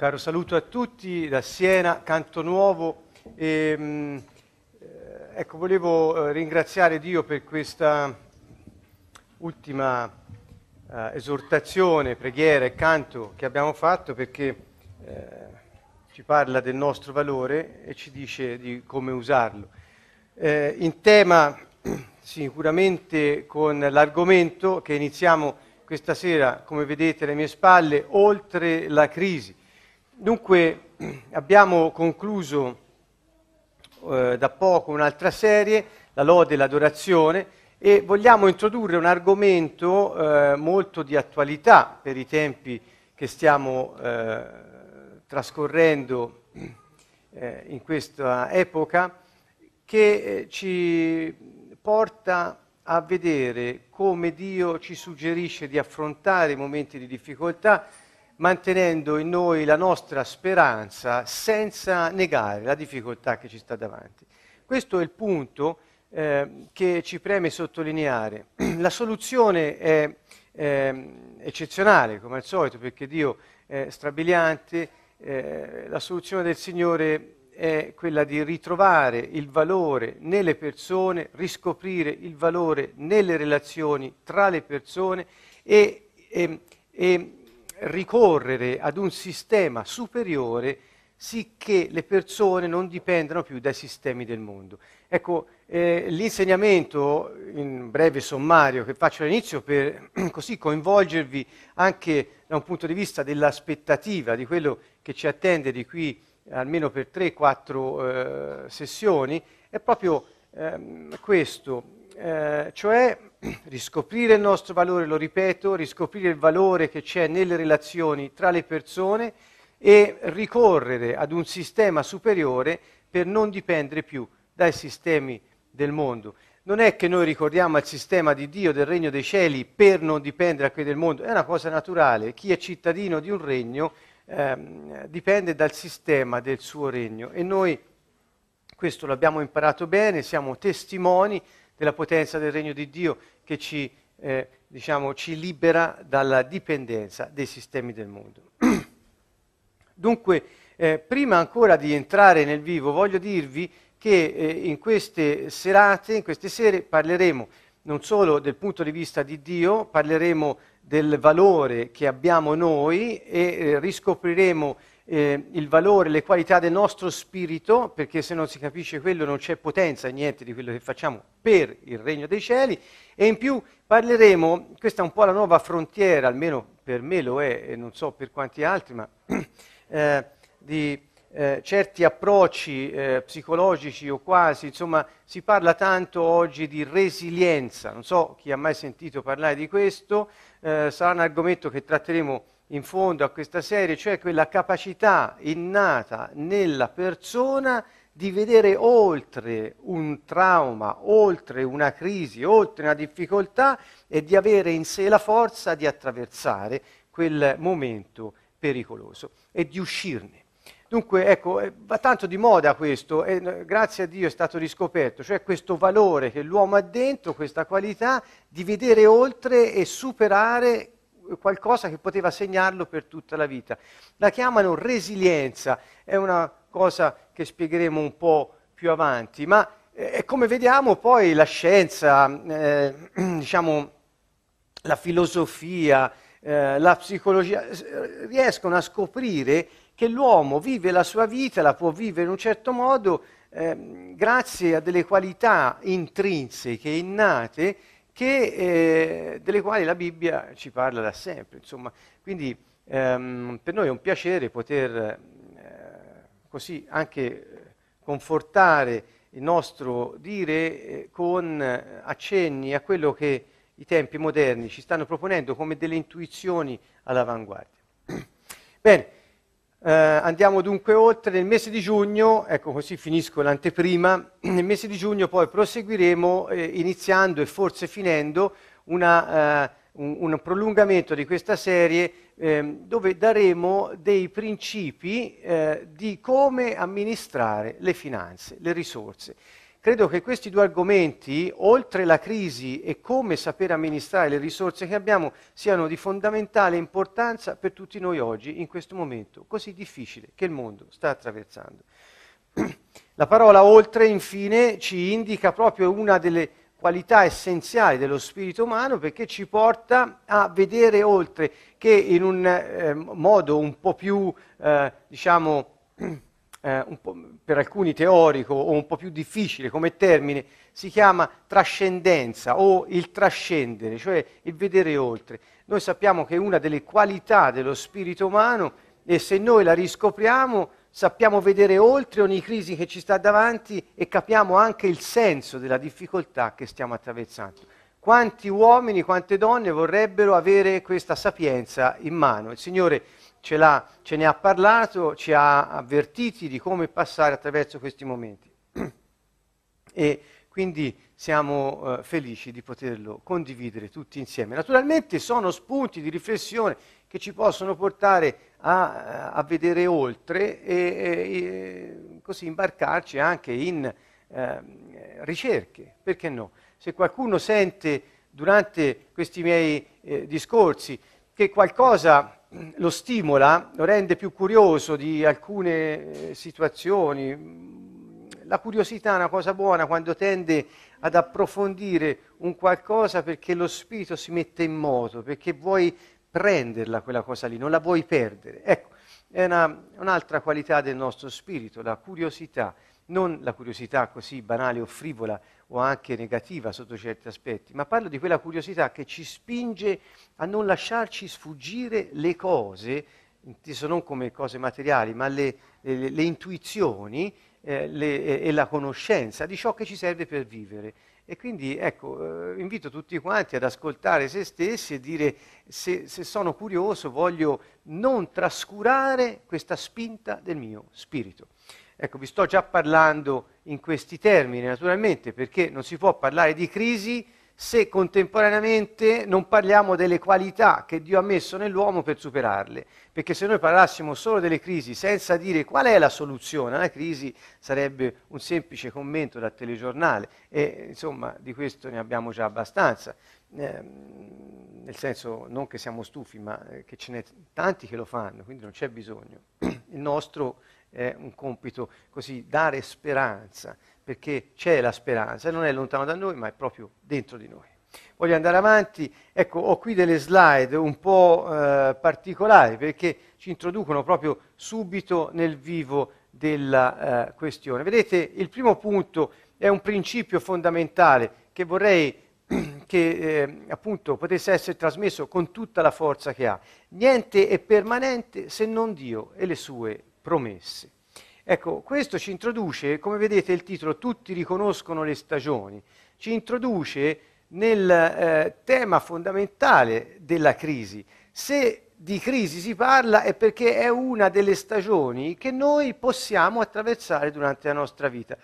Caro saluto a tutti da Siena, Canto Nuovo. E, ehm, eh, ecco, volevo eh, ringraziare Dio per questa ultima eh, esortazione, preghiera e canto che abbiamo fatto perché eh, ci parla del nostro valore e ci dice di come usarlo. Eh, in tema sicuramente con l'argomento che iniziamo questa sera, come vedete alle mie spalle, oltre la crisi. Dunque abbiamo concluso eh, da poco un'altra serie, la lode e l'adorazione, e vogliamo introdurre un argomento eh, molto di attualità per i tempi che stiamo eh, trascorrendo eh, in questa epoca, che eh, ci porta a vedere come Dio ci suggerisce di affrontare i momenti di difficoltà mantenendo in noi la nostra speranza senza negare la difficoltà che ci sta davanti. Questo è il punto eh, che ci preme sottolineare. La soluzione è eh, eccezionale, come al solito, perché Dio è strabiliante, eh, la soluzione del Signore è quella di ritrovare il valore nelle persone, riscoprire il valore nelle relazioni tra le persone e, e, e ricorrere ad un sistema superiore sicché le persone non dipendano più dai sistemi del mondo. Ecco, eh, l'insegnamento, in breve sommario, che faccio all'inizio per così coinvolgervi anche da un punto di vista dell'aspettativa, di quello che ci attende di qui almeno per 3-4 eh, sessioni, è proprio ehm, questo, eh, cioè riscoprire il nostro valore, lo ripeto, riscoprire il valore che c'è nelle relazioni tra le persone e ricorrere ad un sistema superiore per non dipendere più dai sistemi del mondo. Non è che noi ricordiamo il sistema di Dio, del regno dei cieli, per non dipendere da quelli del mondo, è una cosa naturale. Chi è cittadino di un regno ehm, dipende dal sistema del suo regno e noi questo l'abbiamo imparato bene, siamo testimoni della potenza del regno di Dio che ci, eh, diciamo, ci libera dalla dipendenza dei sistemi del mondo. Dunque, eh, prima ancora di entrare nel vivo, voglio dirvi che eh, in queste serate, in queste sere, parleremo non solo del punto di vista di Dio, parleremo del valore che abbiamo noi e eh, riscopriremo eh, il valore, le qualità del nostro spirito, perché se non si capisce quello non c'è potenza e niente di quello che facciamo per il regno dei cieli, e in più parleremo, questa è un po' la nuova frontiera, almeno per me lo è e non so per quanti altri, ma eh, di eh, certi approcci eh, psicologici o quasi, insomma, si parla tanto oggi di resilienza. Non so chi ha mai sentito parlare di questo, eh, sarà un argomento che tratteremo in fondo a questa serie, cioè quella capacità innata nella persona di vedere oltre un trauma, oltre una crisi, oltre una difficoltà e di avere in sé la forza di attraversare quel momento pericoloso e di uscirne. Dunque, ecco, eh, va tanto di moda questo, e eh, grazie a Dio è stato riscoperto, cioè questo valore che l'uomo ha dentro, questa qualità di vedere oltre e superare qualcosa che poteva segnarlo per tutta la vita. La chiamano resilienza, è una cosa che spiegheremo un po' più avanti, ma eh, come vediamo poi la scienza, eh, diciamo, la filosofia, eh, la psicologia riescono a scoprire che l'uomo vive la sua vita, la può vivere in un certo modo, ehm, grazie a delle qualità intrinseche, innate, che, eh, delle quali la Bibbia ci parla da sempre. Insomma. Quindi ehm, per noi è un piacere poter eh, così anche eh, confortare il nostro dire eh, con eh, accenni a quello che i tempi moderni ci stanno proponendo come delle intuizioni all'avanguardia. Bene, eh, andiamo dunque oltre, nel mese di giugno, ecco così finisco l'anteprima, nel mese di giugno poi proseguiremo eh, iniziando e forse finendo una, eh, un, un, prolungamento di questa serie ehm, dove daremo dei principi eh, di come amministrare le finanze, le risorse. Credo che questi due argomenti, oltre la crisi e come saper amministrare le risorse che abbiamo, siano di fondamentale importanza per tutti noi oggi, in questo momento così difficile che il mondo sta attraversando. La parola oltre, infine, ci indica proprio una delle qualità essenziali dello spirito umano perché ci porta a vedere oltre che in un eh, modo un po' più, eh, diciamo, eh, per alcuni teorico o un po' più difficile come termine, si chiama trascendenza o il trascendere, cioè il vedere oltre. Noi sappiamo che è una delle qualità dello spirito umano e se noi la riscopriamo sappiamo vedere oltre ogni crisi che ci sta davanti e capiamo anche il senso della difficoltà che stiamo attraversando. Quanti uomini, quante donne vorrebbero avere questa sapienza in mano? Il Signore ce, ce ne ha parlato, ci ha avvertiti di come passare attraverso questi momenti. E quindi siamo eh, felici di poterlo condividere tutti insieme. Naturalmente sono spunti di riflessione che ci possono portare a, eh, a vedere oltre e, e, così imbarcarci anche in eh, ricerche, perché no? Se qualcuno sente durante questi miei eh, discorsi che qualcosa lo stimola, lo rende più curioso di alcune eh, situazioni. La curiosità è una cosa buona quando tende ad approfondire un qualcosa perché lo spirito si mette in moto, perché vuoi prenderla quella cosa lì, non la vuoi perdere. Ecco, è una, un'altra qualità del nostro spirito, la curiosità, non la curiosità così banale o frivola, o anche negativa sotto certi aspetti, ma parlo di quella curiosità che ci spinge a non lasciarci sfuggire le cose, inteso non come cose materiali, ma le, le, le intuizioni eh, le, e la conoscenza di ciò che ci serve per vivere. E quindi ecco, eh, invito tutti quanti ad ascoltare se stessi e dire se, se sono curioso voglio non trascurare questa spinta del mio spirito. Ecco, vi sto già parlando in questi termini, naturalmente, perché non si può parlare di crisi se contemporaneamente non parliamo delle qualità che Dio ha messo nell'uomo per superarle. Perché se noi parlassimo solo delle crisi senza dire qual è la soluzione alla crisi, sarebbe un semplice commento da telegiornale. E insomma, di questo ne abbiamo già abbastanza. Eh, nel senso, non che siamo stufi, ma eh, che ce n'è tanti che lo fanno, quindi non c'è bisogno. Il nostro è un compito così, dare speranza, perché c'è la speranza, non è lontano da noi, ma è proprio dentro di noi. Voglio andare avanti, ecco, ho qui delle slide un po' eh, particolari perché ci introducono proprio subito nel vivo della eh, questione. Vedete, il primo punto è un principio fondamentale che vorrei che eh, appunto potesse essere trasmesso con tutta la forza che ha. Niente è permanente se non Dio e le sue promesse. Ecco, questo ci introduce, come vedete il titolo, tutti riconoscono le stagioni, ci introduce nel eh, tema fondamentale della crisi. Se di crisi si parla è perché è una delle stagioni che noi possiamo attraversare durante la nostra vita.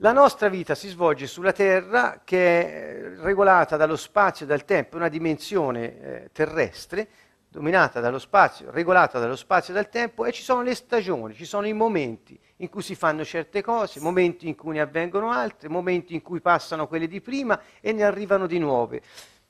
La nostra vita si svolge sulla Terra che è eh, regolata dallo spazio e dal tempo, una dimensione eh, terrestre, dominata dallo spazio, regolata dallo spazio e dal tempo e ci sono le stagioni, ci sono i momenti in cui si fanno certe cose, momenti in cui ne avvengono altre, momenti in cui passano quelle di prima e ne arrivano di nuove.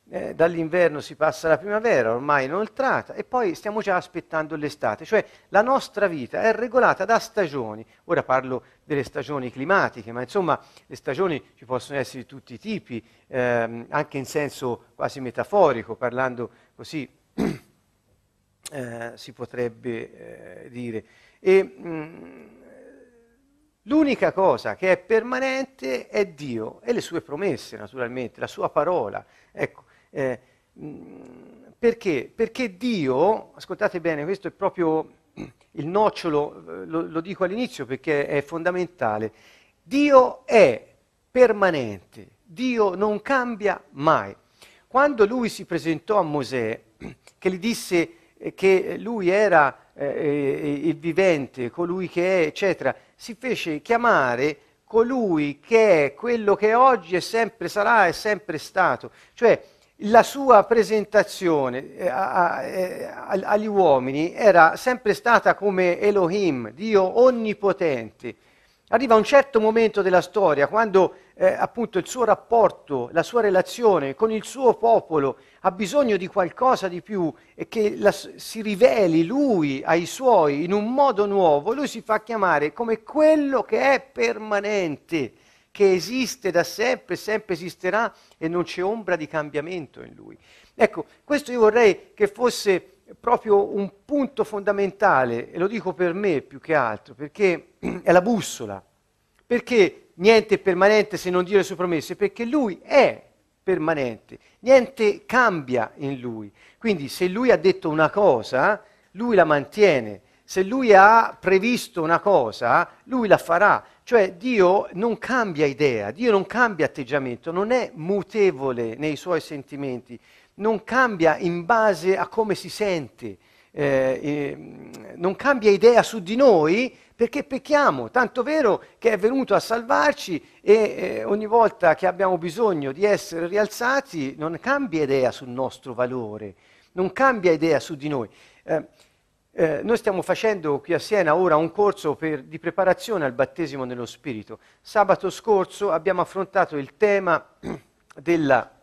Eh, dall'inverno si passa alla primavera, ormai inoltrata, e poi stiamo già aspettando l'estate, cioè la nostra vita è regolata da stagioni. Ora parlo delle stagioni climatiche, ma insomma le stagioni ci possono essere di tutti i tipi, ehm, anche in senso quasi metaforico, parlando così eh, si potrebbe eh, dire. E, mh, mm, l'unica cosa che è permanente è Dio e le sue promesse, naturalmente, la sua parola. Ecco, eh, mh, mm, perché? Perché Dio, ascoltate bene, questo è proprio il nocciolo, eh, lo, lo dico all'inizio perché è fondamentale, Dio è permanente, Dio non cambia mai. Quando lui si presentò a Mosè, che gli disse eh, che lui era eh, eh, il vivente, colui che è, eccetera, si fece chiamare colui che è quello che oggi è sempre sarà, è sempre stato. Cioè la sua presentazione eh, a, a, a, agli uomini era sempre stata come Elohim, Dio onnipotente. Arriva un certo momento della storia quando eh, appunto il suo rapporto, la sua relazione con il suo popolo ha bisogno di qualcosa di più e che la, si riveli lui ai suoi in un modo nuovo, lui si fa chiamare come quello che è permanente, che esiste da sempre, sempre esisterà e non c'è ombra di cambiamento in lui. Ecco, questo io vorrei che fosse proprio un punto fondamentale, e lo dico per me più che altro, perché è la bussola. Perché niente è permanente se non Dio le sue promesse? Perché Lui è permanente. Niente cambia in lui. Quindi se lui ha detto una cosa, lui la mantiene. Se lui ha previsto una cosa, lui la farà. Cioè Dio non cambia idea, Dio non cambia atteggiamento, non è mutevole nei suoi sentimenti, non cambia in base a come si sente, eh, eh, non cambia idea su di noi perché pecchiamo, tanto vero che è venuto a salvarci e eh, ogni volta che abbiamo bisogno di essere rialzati non cambia idea sul nostro valore, non cambia idea su di noi. Eh, eh, noi stiamo facendo qui a Siena ora un corso per, di preparazione al battesimo nello Spirito. Sabato scorso abbiamo affrontato il tema della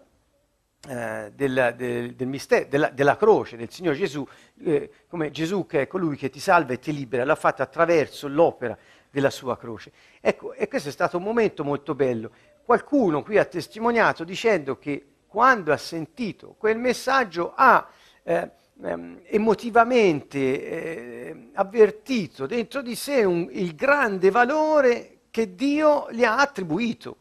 eh, del, del, del mistero, della, della, croce del Signore Gesù, eh, come Gesù che è colui che ti salva e ti libera, l'ha fatto attraverso l'opera della sua croce. Ecco, e questo è stato un momento molto bello. Qualcuno qui ha testimoniato dicendo che quando ha sentito quel messaggio ha eh, ehm, emotivamente eh, avvertito dentro di sé un, il grande valore che Dio gli ha attribuito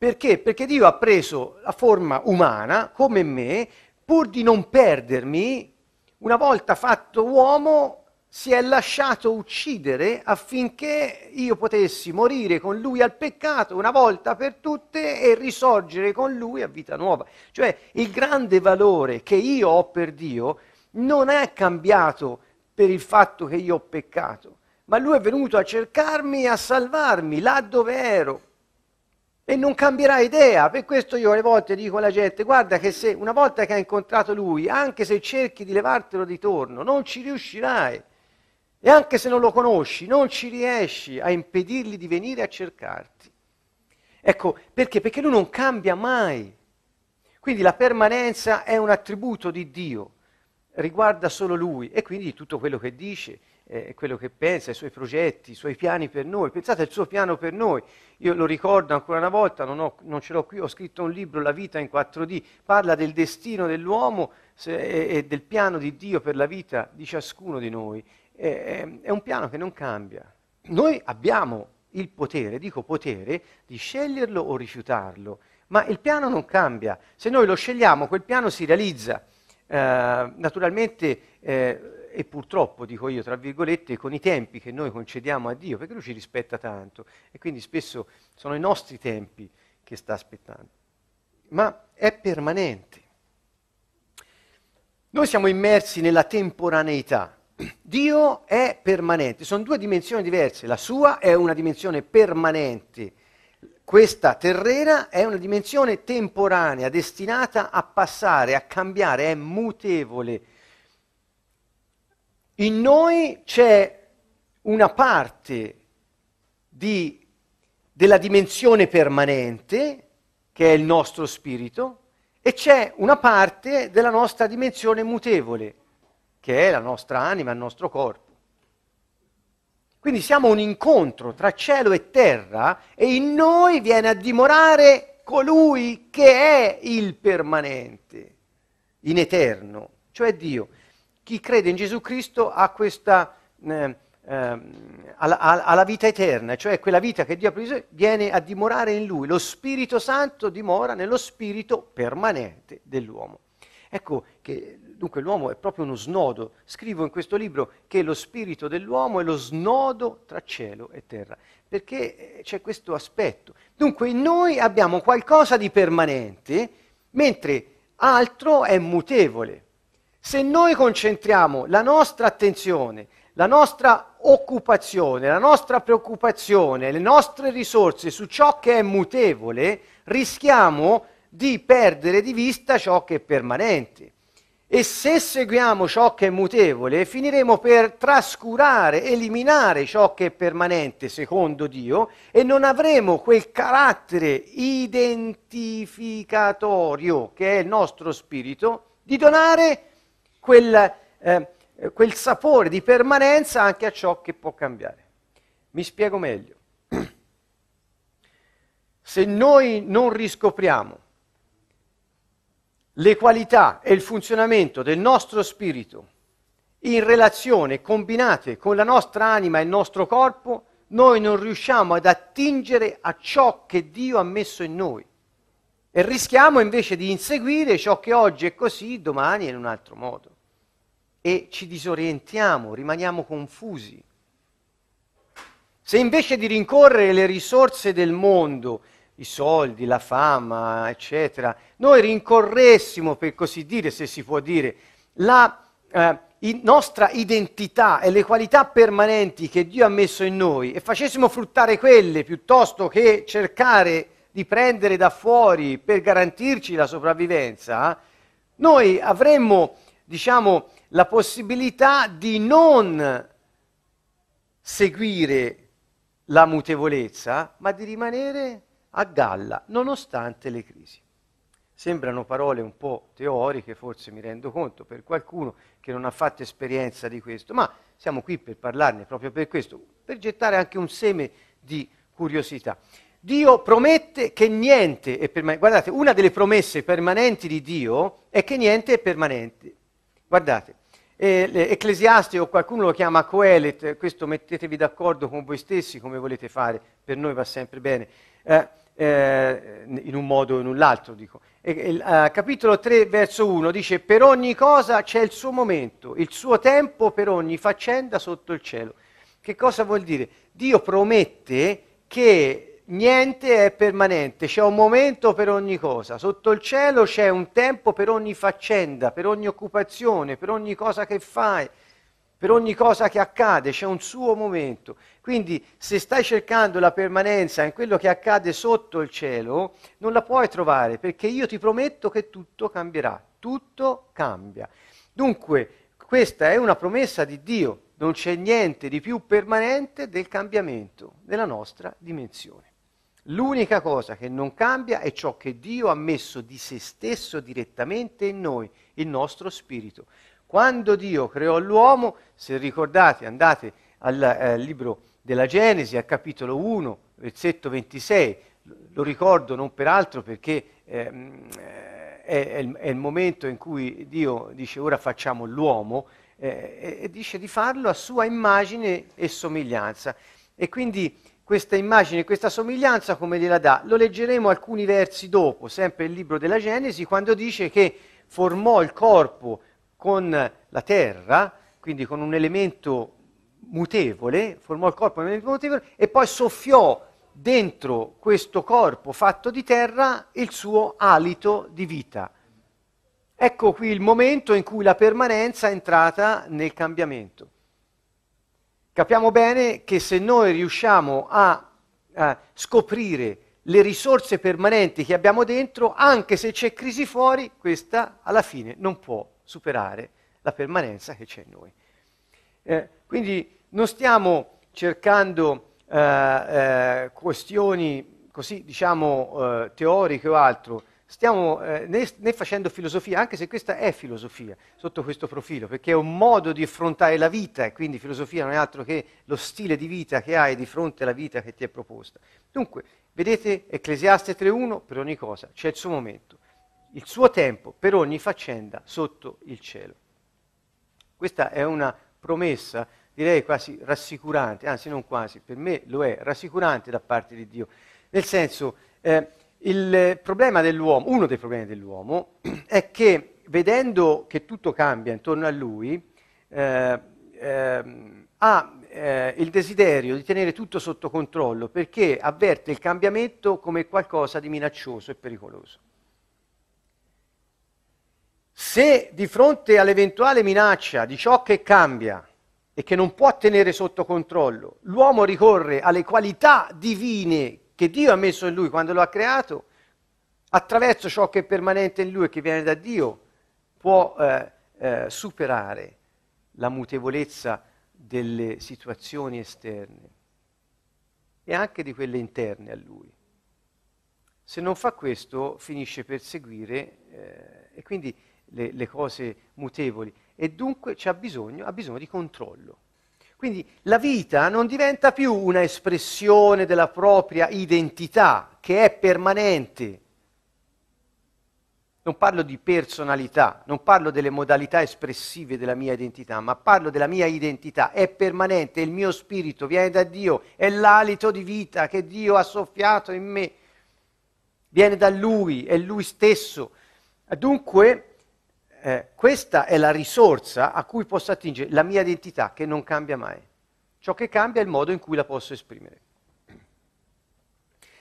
perché? Perché Dio ha preso la forma umana, come me, pur di non perdermi, una volta fatto uomo, si è lasciato uccidere affinché io potessi morire con lui al peccato una volta per tutte e risorgere con lui a vita nuova. Cioè il grande valore che io ho per Dio non è cambiato per il fatto che io ho peccato, ma lui è venuto a cercarmi e a salvarmi là dove ero e non cambierà idea. Per questo io alle volte dico alla gente, guarda che se una volta che hai incontrato lui, anche se cerchi di levartelo di torno, non ci riuscirai. E anche se non lo conosci, non ci riesci a impedirgli di venire a cercarti. Ecco, perché? Perché lui non cambia mai. Quindi la permanenza è un attributo di Dio, riguarda solo lui e quindi tutto quello che dice eh, quello che pensa, i suoi progetti, i suoi piani per noi. Pensate al suo piano per noi. Io lo ricordo ancora una volta, non, ho, non ce l'ho qui, ho scritto un libro, La vita in 4D, parla del destino dell'uomo se, e del piano di Dio per la vita di ciascuno di noi. Eh, è un piano che non cambia. Noi abbiamo il potere, dico potere, di sceglierlo o rifiutarlo, ma il piano non cambia. Se noi lo scegliamo, quel piano si realizza. Eh, naturalmente eh, e purtroppo, dico io, tra virgolette, con i tempi che noi concediamo a Dio, perché Lui ci rispetta tanto e quindi spesso sono i nostri tempi che sta aspettando. Ma è permanente. Noi siamo immersi nella temporaneità. Dio è permanente, sono due dimensioni diverse, la sua è una dimensione permanente, questa terrena è una dimensione temporanea, destinata a passare, a cambiare, è mutevole in noi c'è una parte di, della dimensione permanente, che è il nostro spirito, e c'è una parte della nostra dimensione mutevole, che è la nostra anima, il nostro corpo. Quindi siamo un incontro tra cielo e terra e in noi viene a dimorare colui che è il permanente, in eterno, cioè Dio. Chi crede in Gesù Cristo ha questa, eh, ehm, alla, vita eterna, cioè quella vita che Dio ha preso viene a dimorare in lui. Lo Spirito Santo dimora nello spirito permanente dell'uomo. Ecco che dunque l'uomo è proprio uno snodo. Scrivo in questo libro che lo spirito dell'uomo è lo snodo tra cielo e terra, perché eh, c'è questo aspetto. Dunque in noi abbiamo qualcosa di permanente, mentre altro è mutevole. Se noi concentriamo la nostra attenzione, la nostra occupazione, la nostra preoccupazione, le nostre risorse su ciò che è mutevole, rischiamo di perdere di vista ciò che è permanente. E se seguiamo ciò che è mutevole, finiremo per trascurare, eliminare ciò che è permanente secondo Dio e non avremo quel carattere identificatorio che è il nostro spirito di donare quel, eh, quel sapore di permanenza anche a ciò che può cambiare. Mi spiego meglio. Se noi non riscopriamo le qualità e il funzionamento del nostro spirito in relazione, combinate con la nostra anima e il nostro corpo, noi non riusciamo ad attingere a ciò che Dio ha messo in noi e rischiamo invece di inseguire ciò che oggi è così, domani è in un altro modo e ci disorientiamo, rimaniamo confusi. Se invece di rincorrere le risorse del mondo, i soldi, la fama, eccetera, noi rincorressimo, per così dire, se si può dire, la eh, nostra identità e le qualità permanenti che Dio ha messo in noi e facessimo fruttare quelle piuttosto che cercare di prendere da fuori per garantirci la sopravvivenza, noi avremmo, diciamo, la possibilità di non seguire la mutevolezza, ma di rimanere a galla nonostante le crisi. Sembrano parole un po' teoriche, forse mi rendo conto, per qualcuno che non ha fatto esperienza di questo, ma siamo qui per parlarne proprio per questo, per gettare anche un seme di curiosità. Dio promette che niente è permanente. Guardate, una delle promesse permanenti di Dio è che niente è permanente. Guardate, Ecclesiaste o qualcuno lo chiama Coelet, questo mettetevi d'accordo con voi stessi come volete fare, per noi va sempre bene, eh, eh, in un modo o in un altro dico. E, eh, capitolo 3 verso 1 dice per ogni cosa c'è il suo momento, il suo tempo per ogni faccenda sotto il cielo. Che cosa vuol dire? Dio promette che niente è permanente, c'è un momento per ogni cosa, sotto il cielo c'è un tempo per ogni faccenda, per ogni occupazione, per ogni cosa che fai, per ogni cosa che accade, c'è un suo momento. Quindi se stai cercando la permanenza in quello che accade sotto il cielo, non la puoi trovare perché io ti prometto che tutto cambierà, tutto cambia. Dunque, questa è una promessa di Dio, non c'è niente di più permanente del cambiamento nella nostra dimensione. L'unica cosa che non cambia è ciò che Dio ha messo di se stesso direttamente in noi, il nostro spirito. Quando Dio creò l'uomo, se ricordate, andate al eh, libro della Genesi, al capitolo 1, versetto 26, lo ricordo non per altro perché ehm, eh, è, è, il, è, il, momento in cui Dio dice ora facciamo l'uomo eh, e, dice di farlo a sua immagine e somiglianza. E quindi questa immagine, questa somiglianza come gliela dà? Lo leggeremo alcuni versi dopo, sempre il libro della Genesi, quando dice che formò il corpo con la terra, quindi con un elemento mutevole, formò il corpo con un elemento mutevole e poi soffiò dentro questo corpo fatto di terra il suo alito di vita. Ecco qui il momento in cui la permanenza è entrata nel cambiamento. Capiamo bene che se noi riusciamo a, a scoprire le risorse permanenti che abbiamo dentro, anche se c'è crisi fuori, questa alla fine non può superare la permanenza che c'è in noi. Eh, quindi non stiamo cercando eh, eh, questioni così, diciamo, eh, teoriche o altro, stiamo eh, né, né, facendo filosofia, anche se questa è filosofia sotto questo profilo, perché è un modo di affrontare la vita e quindi filosofia non è altro che lo stile di vita che hai di fronte alla vita che ti è proposta. Dunque, vedete Ecclesiaste 3.1 per ogni cosa, c'è il suo momento, il suo tempo per ogni faccenda sotto il cielo. Questa è una promessa, direi quasi rassicurante, anzi non quasi, per me lo è, rassicurante da parte di Dio, nel senso... Eh, il problema dell'uomo, uno dei problemi dell'uomo, è che vedendo che tutto cambia intorno a lui, eh, eh, ha eh, il desiderio di tenere tutto sotto controllo perché avverte il cambiamento come qualcosa di minaccioso e pericoloso. Se di fronte all'eventuale minaccia di ciò che cambia e che non può tenere sotto controllo, l'uomo ricorre alle qualità divine che Dio ha messo in lui quando lo ha creato, attraverso ciò che è permanente in lui e che viene da Dio, può eh, eh, superare la mutevolezza delle situazioni esterne e anche di quelle interne a lui. Se non fa questo finisce per seguire eh, e quindi le, le cose mutevoli e dunque ha bisogno, ha bisogno di controllo. Quindi la vita non diventa più una espressione della propria identità che è permanente. Non parlo di personalità, non parlo delle modalità espressive della mia identità, ma parlo della mia identità, è permanente, il mio spirito viene da Dio, è l'alito di vita che Dio ha soffiato in me, viene da Lui, è Lui stesso. Dunque eh, questa è la risorsa a cui posso attingere la mia identità che non cambia mai. Ciò che cambia è il modo in cui la posso esprimere.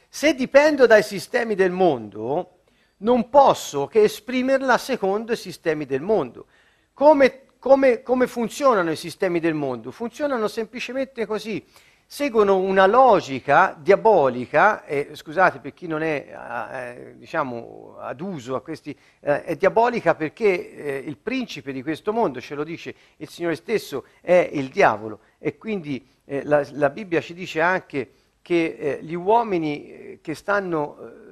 Se dipendo dai sistemi del mondo, non posso che esprimerla secondo i sistemi del mondo. Come, come, come funzionano i sistemi del mondo? Funzionano semplicemente così seguono una logica diabolica, e scusate per chi non è eh, eh, diciamo, ad uso a questi, eh, è diabolica perché eh, il principe di questo mondo, ce lo dice il Signore stesso, è il diavolo e quindi eh, la, la, Bibbia ci dice anche che eh, gli uomini che stanno...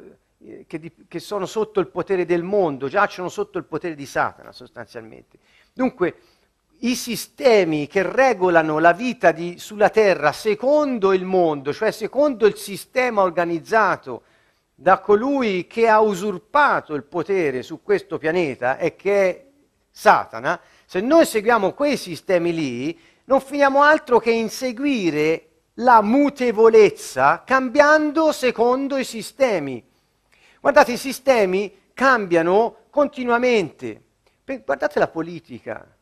Che, di, che, sono sotto il potere del mondo, giacciono sotto il potere di Satana sostanzialmente. Dunque, i sistemi che regolano la vita di, sulla Terra secondo il mondo, cioè secondo il sistema organizzato da colui che ha usurpato il potere su questo pianeta e che è Satana, se noi seguiamo quei sistemi lì, non finiamo altro che inseguire la mutevolezza cambiando secondo i sistemi. Guardate, i sistemi cambiano continuamente. Guardate la politica,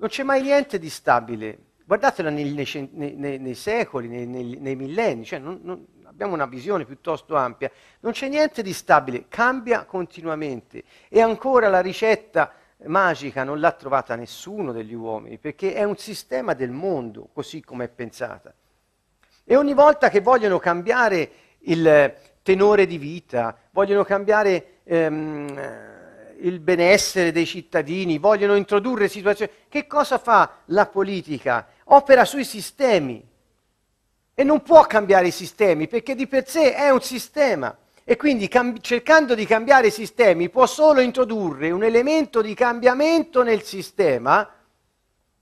non c'è mai niente di stabile. Guardatela nei, nei, nei, nei secoli, nei, millenni, cioè non, non, abbiamo una visione piuttosto ampia. Non c'è niente di stabile, cambia continuamente. E ancora la ricetta magica non l'ha trovata nessuno degli uomini, perché è un sistema del mondo, così come è pensata. E ogni volta che vogliono cambiare il tenore di vita, vogliono cambiare... Ehm, il benessere dei cittadini, vogliono introdurre situazioni. Che cosa fa la politica? Opera sui sistemi e non può cambiare i sistemi perché di per sé è un sistema e quindi cam- cercando di cambiare i sistemi può solo introdurre un elemento di cambiamento nel sistema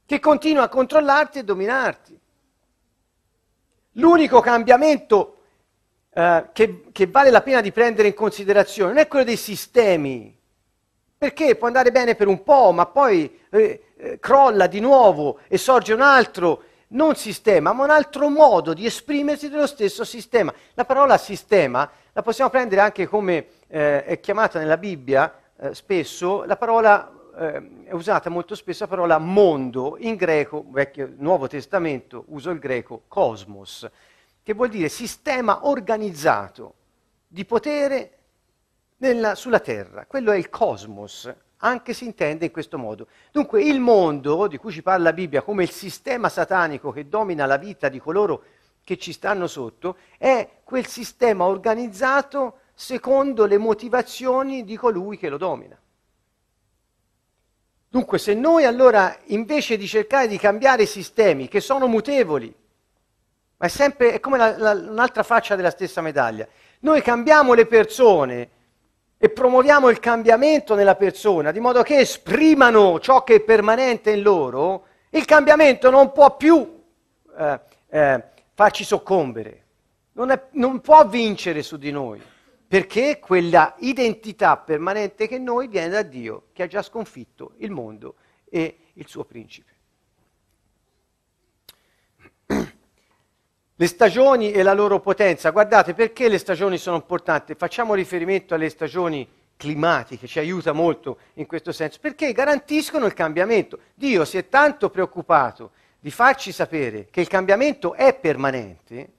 che continua a controllarti e dominarti. L'unico cambiamento eh, che, che vale la pena di prendere in considerazione non è quello dei sistemi, perché può andare bene per un po', ma poi eh, eh, crolla di nuovo e sorge un altro, non sistema, ma un altro modo di esprimersi dello stesso sistema. La parola sistema la possiamo prendere anche come eh, è chiamata nella Bibbia eh, spesso, la parola eh, è usata molto spesso la parola mondo, in greco, vecchio, Nuovo Testamento, uso il greco, cosmos, che vuol dire sistema organizzato di potere nella, sulla Terra. Quello è il cosmos, anche se intende in questo modo. Dunque il mondo, di cui ci parla la Bibbia, come il sistema satanico che domina la vita di coloro che ci stanno sotto, è quel sistema organizzato secondo le motivazioni di colui che lo domina. Dunque se noi allora invece di cercare di cambiare i sistemi che sono mutevoli, ma è sempre è come la, la, un'altra faccia della stessa medaglia, noi cambiamo le persone e promuoviamo il cambiamento nella persona, di modo che esprimano ciò che è permanente in loro, il cambiamento non può più eh, eh, farci soccombere, non, è, non può vincere su di noi, perché quella identità permanente che noi viene da Dio, che ha già sconfitto il mondo e il suo principe. Le stagioni e la loro potenza. Guardate, perché le stagioni sono importanti? Facciamo riferimento alle stagioni climatiche, ci aiuta molto in questo senso, perché garantiscono il cambiamento. Dio si è tanto preoccupato di farci sapere che il cambiamento è permanente,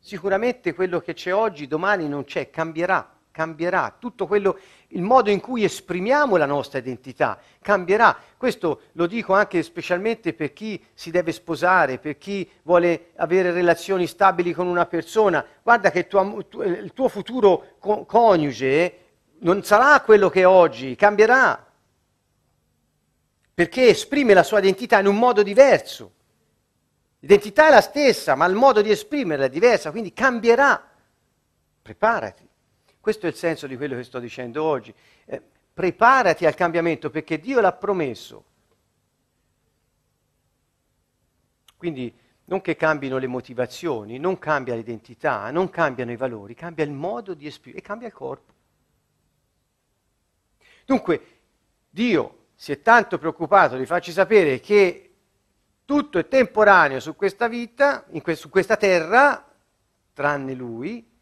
sicuramente quello che c'è oggi, domani non c'è, cambierà, cambierà. Tutto quello il modo in cui esprimiamo la nostra identità cambierà. Questo lo dico anche specialmente per chi si deve sposare, per chi vuole avere relazioni stabili con una persona. Guarda che tuo, tu, eh, il tuo futuro co- coniuge non sarà quello che è oggi, cambierà, perché esprime la sua identità in un modo diverso. L'identità è la stessa, ma il modo di esprimerla è diversa, quindi cambierà. Preparati. Questo è il senso di quello che sto dicendo oggi. Eh, preparati al cambiamento perché Dio l'ha promesso. Quindi non che cambino le motivazioni, non cambia l'identità, non cambiano i valori, cambia il modo di esprimere e cambia il corpo. Dunque, Dio si è tanto preoccupato di farci sapere che tutto è temporaneo su questa vita, que- su questa terra, tranne Lui,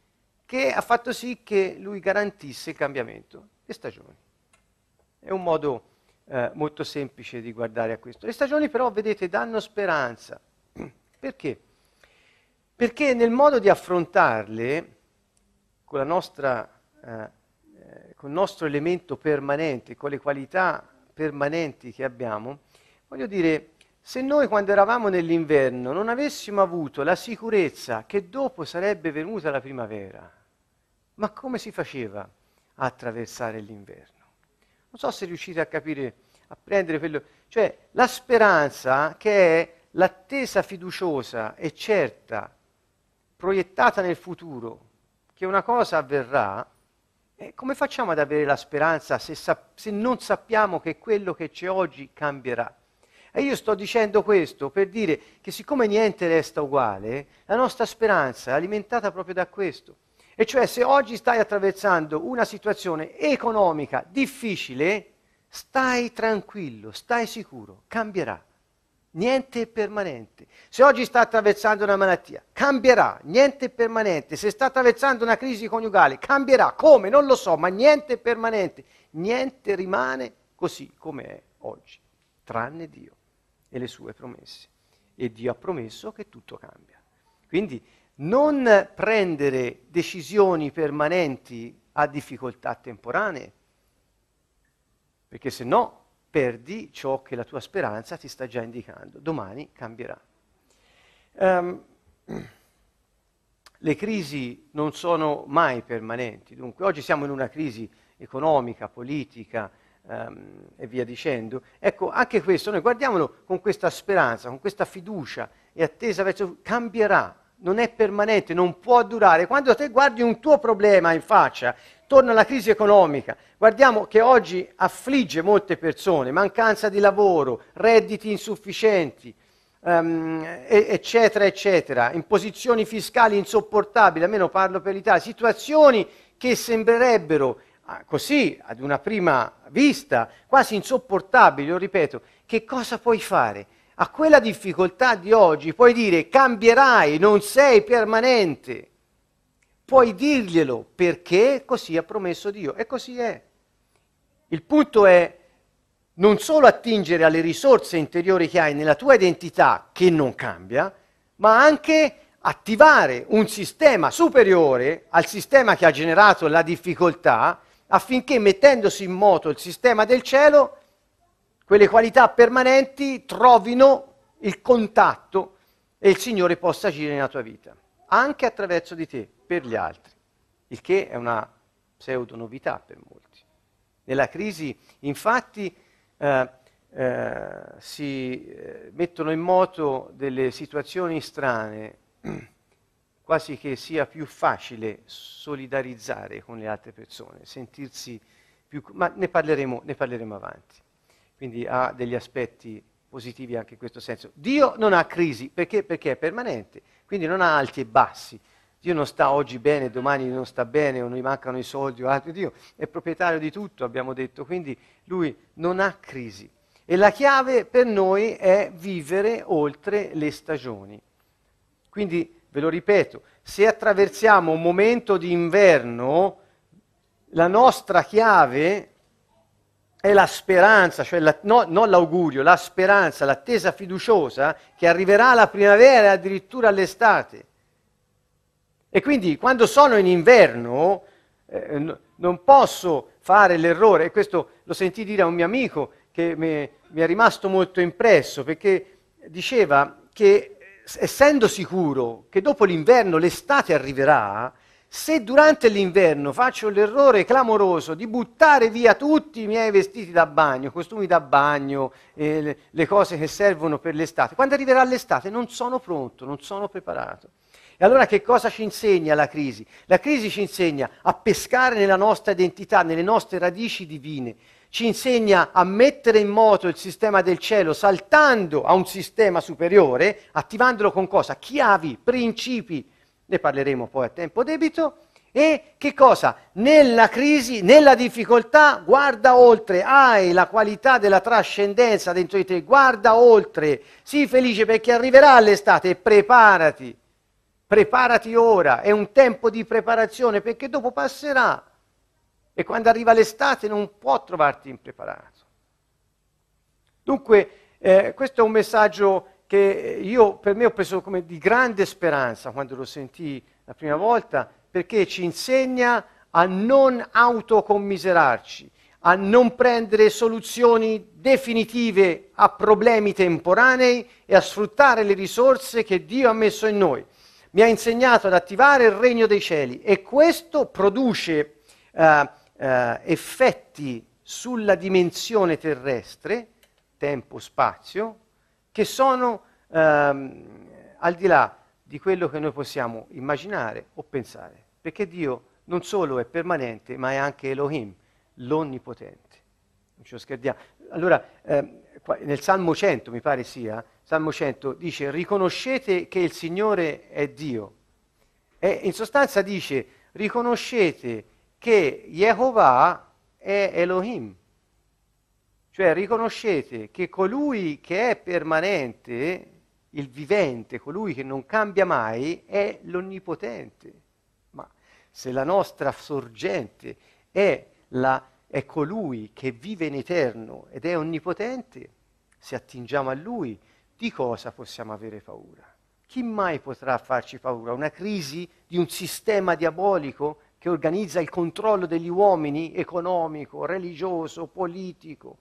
che ha fatto sì che lui garantisse il cambiamento le stagioni. È un modo eh, molto semplice di guardare a questo. Le stagioni però, vedete, danno speranza. Perché? Perché nel modo di affrontarle, con, nostra, eh, eh, con il nostro elemento permanente, con le qualità permanenti che abbiamo, voglio dire, se noi quando eravamo nell'inverno non avessimo avuto la sicurezza che dopo sarebbe venuta la primavera, ma come si faceva a attraversare l'inverno? Non so se riuscite a capire, a prendere quello... Cioè la speranza che è l'attesa fiduciosa e certa, proiettata nel futuro, che una cosa avverrà, eh, come facciamo ad avere la speranza se, sa- se non sappiamo che quello che c'è oggi cambierà? E io sto dicendo questo per dire che siccome niente resta uguale, la nostra speranza è alimentata proprio da questo. E cioè se oggi stai attraversando una situazione economica difficile, stai tranquillo, stai sicuro, cambierà. Niente è permanente. Se oggi sta attraversando una malattia, cambierà, niente è permanente. Se sta attraversando una crisi coniugale, cambierà. Come? Non lo so, ma niente è permanente. Niente rimane così come è oggi, tranne Dio e le sue promesse. E Dio ha promesso che tutto cambia. Quindi non prendere decisioni permanenti a difficoltà temporanee, perché se no perdi ciò che la tua speranza ti sta già indicando. Domani cambierà. Um, le crisi non sono mai permanenti, dunque oggi siamo in una crisi economica, politica, ehm, e via dicendo. Ecco, anche questo, noi guardiamolo con questa speranza, con questa fiducia e attesa verso cambierà, non è permanente, non può durare. Quando te guardi un tuo problema in faccia, torna la crisi economica, guardiamo che oggi affligge molte persone, mancanza di lavoro, redditi insufficienti, um, eccetera, eccetera, imposizioni fiscali insopportabili, almeno parlo per l'Italia, situazioni che sembrerebbero Ah, così, ad una prima vista, quasi insopportabile, lo ripeto, che cosa puoi fare? A quella difficoltà di oggi puoi dire cambierai, non sei permanente. Puoi dirglielo perché così ha promesso Dio e così è. Il punto è non solo attingere alle risorse interiori che hai nella tua identità che non cambia, ma anche attivare un sistema superiore al sistema che ha generato la difficoltà affinché mettendosi in moto il sistema del cielo, quelle qualità permanenti trovino il contatto e il Signore possa agire nella tua vita, anche attraverso di te, per gli altri, il che è una pseudo novità per molti. Nella crisi, infatti, eh, eh, si eh, mettono in moto delle situazioni strane. quasi che sia più facile solidarizzare con le altre persone, sentirsi più... ma ne parleremo, ne parleremo avanti. Quindi ha degli aspetti positivi anche in questo senso. Dio non ha crisi, perché? Perché è permanente, quindi non ha alti e bassi. Dio non sta oggi bene, domani non sta bene, o non gli mancano i soldi o altro. Dio è proprietario di tutto, abbiamo detto, quindi lui non ha crisi. E la chiave per noi è vivere oltre le stagioni. Quindi Ve lo ripeto, se attraversiamo un momento di inverno, la nostra chiave è la speranza, cioè la, no, non l'augurio, la speranza, l'attesa fiduciosa che arriverà la primavera e addirittura l'estate. E quindi quando sono in inverno eh, n- non posso fare l'errore, e questo lo sentì dire a un mio amico che mi, mi è rimasto molto impresso, perché diceva che essendo sicuro che dopo l'inverno l'estate arriverà, se durante l'inverno faccio l'errore clamoroso di buttare via tutti i miei vestiti da bagno, costumi da bagno, eh, le cose che servono per l'estate, quando arriverà l'estate non sono pronto, non sono preparato. E allora che cosa ci insegna la crisi? La crisi ci insegna a pescare nella nostra identità, nelle nostre radici divine, ci insegna a mettere in moto il sistema del cielo saltando a un sistema superiore, attivandolo con cosa? Chiavi, principi, ne parleremo poi a tempo debito, e che cosa? Nella crisi, nella difficoltà, guarda oltre, hai la qualità della trascendenza dentro di te, guarda oltre, sii felice perché arriverà l'estate preparati, preparati ora, è un tempo di preparazione perché dopo passerà. E quando arriva l'estate non può trovarti impreparato. Dunque, eh, questo è un messaggio che io per me ho preso come di grande speranza quando lo sentii la prima volta, perché ci insegna a non autocommiserarci, a non prendere soluzioni definitive a problemi temporanei e a sfruttare le risorse che Dio ha messo in noi. Mi ha insegnato ad attivare il regno dei cieli e questo produce eh, eh, effetti sulla dimensione terrestre, tempo-spazio, che sono ehm, al di là di quello che noi possiamo immaginare o pensare, perché Dio non solo è permanente, ma è anche Elohim, l'onnipotente. Non ci scherziamo. Allora, ehm, nel Salmo 100, mi pare sia, Salmo 100 dice riconoscete che il Signore è Dio. E in sostanza dice riconoscete che Jehovah è Elohim. Cioè riconoscete che colui che è permanente, il vivente, colui che non cambia mai, è l'onnipotente. Ma se la nostra sorgente è, la, è colui che vive in eterno ed è onnipotente, se attingiamo a lui, di cosa possiamo avere paura? Chi mai potrà farci paura? Una crisi di un sistema diabolico che organizza il controllo degli uomini economico, religioso, politico.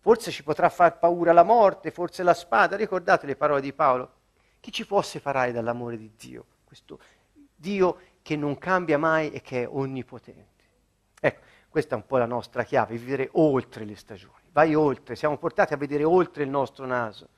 Forse ci potrà far paura la morte, forse la spada. Ricordate le parole di Paolo. Chi ci può separare dall'amore di Dio? Questo Dio che non cambia mai e che è onnipotente. Ecco, questa è un po' la nostra chiave, vivere oltre le stagioni. Vai oltre, siamo portati a vedere oltre il nostro naso.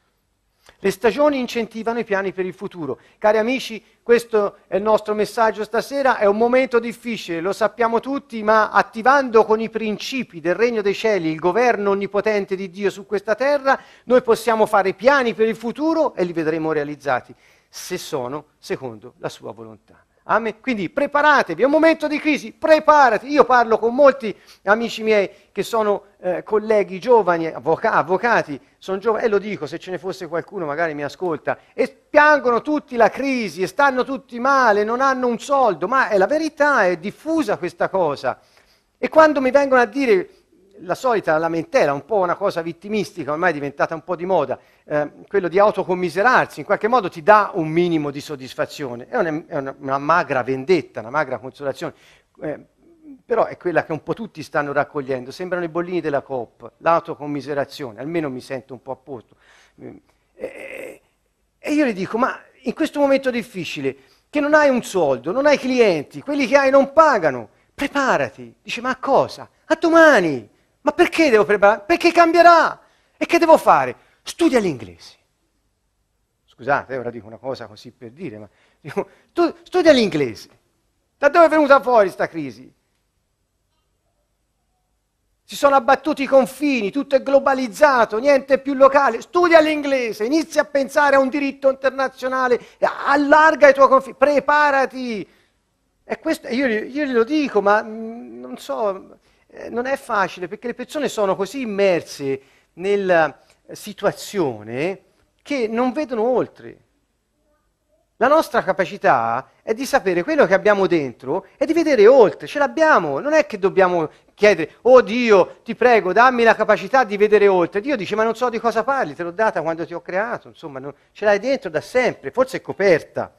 Le stagioni incentivano i piani per il futuro. Cari amici, questo è il nostro messaggio stasera, è un momento difficile, lo sappiamo tutti, ma attivando con i principi del Regno dei Cieli il governo onnipotente di Dio su questa terra, noi possiamo fare piani per il futuro e li vedremo realizzati, se sono secondo la sua volontà. Amen. Quindi preparatevi, è un momento di crisi, preparati. Io parlo con molti amici miei che sono eh, colleghi giovani, avvoca- avvocati, sono giovani, e lo dico, se ce ne fosse qualcuno magari mi ascolta, e piangono tutti la crisi, e stanno tutti male, non hanno un soldo, ma è la verità, è diffusa questa cosa. E quando mi vengono a dire la solita lamentela, un po' una cosa vittimistica, ormai è diventata un po' di moda, Ehm, quello di autocommiserarsi, in qualche modo ti dà un minimo di soddisfazione, è una, è una, una magra vendetta, una magra consolazione, eh, però è quella che un po' tutti stanno raccogliendo, sembrano i bollini della COP, l'autocommiserazione, almeno mi sento un po' a posto. Ehm, e, io gli dico, ma in questo momento difficile, che non hai un soldo, non hai clienti, quelli che hai non pagano, preparati. Dice, ma a cosa? A domani! Ma perché devo preparare? Perché cambierà! E che devo fare? studia l'inglese. Scusate, ora dico una cosa così per dire, ma dico, tu, studia l'inglese. Da dove è venuta fuori questa crisi? Si sono abbattuti i confini, tutto è globalizzato, niente è più locale. Studia l'inglese, inizia a pensare a un diritto internazionale, allarga i tuoi confini, preparati. E questo, io, io glielo dico, ma mm, non so, eh, non è facile perché le persone sono così immerse nel, situazione che non vedono oltre. La nostra capacità è di sapere quello che abbiamo dentro e di vedere oltre, ce l'abbiamo, non è che dobbiamo chiedere, oh Dio, ti prego, dammi la capacità di vedere oltre. Dio dice, ma non so di cosa parli, te l'ho data quando ti ho creato, insomma, non, ce l'hai dentro da sempre, forse è coperta.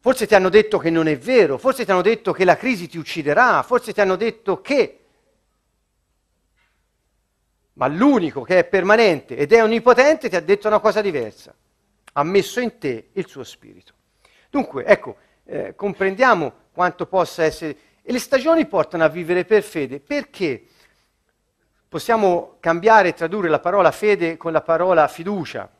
Forse ti hanno detto che non è vero, forse ti hanno detto che la crisi ti ucciderà, forse ti hanno detto che ma l'unico che è permanente ed è onnipotente ti ha detto una cosa diversa, ha messo in te il suo spirito. Dunque, ecco, eh, comprendiamo quanto possa essere... E le stagioni portano a vivere per fede, perché possiamo cambiare e tradurre la parola fede con la parola fiducia.